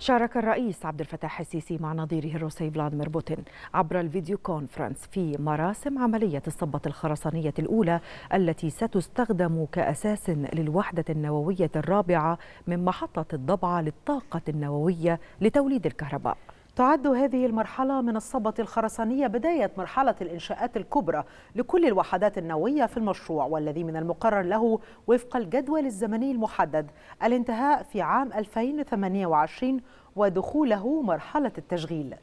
شارك الرئيس عبد الفتاح السيسي مع نظيره الروسي فلاديمير بوتين عبر الفيديو كونفرنس في مراسم عملية الصبة الخرسانية الأولى التي ستستخدم كأساس للوحدة النووية الرابعة من محطة الضبعة للطاقة النووية لتوليد الكهرباء تعد هذه المرحلة من الصبة الخرسانية بداية مرحلة الإنشاءات الكبرى لكل الوحدات النووية في المشروع والذي من المقرر له وفق الجدول الزمني المحدد الانتهاء في عام 2028 ودخوله مرحلة التشغيل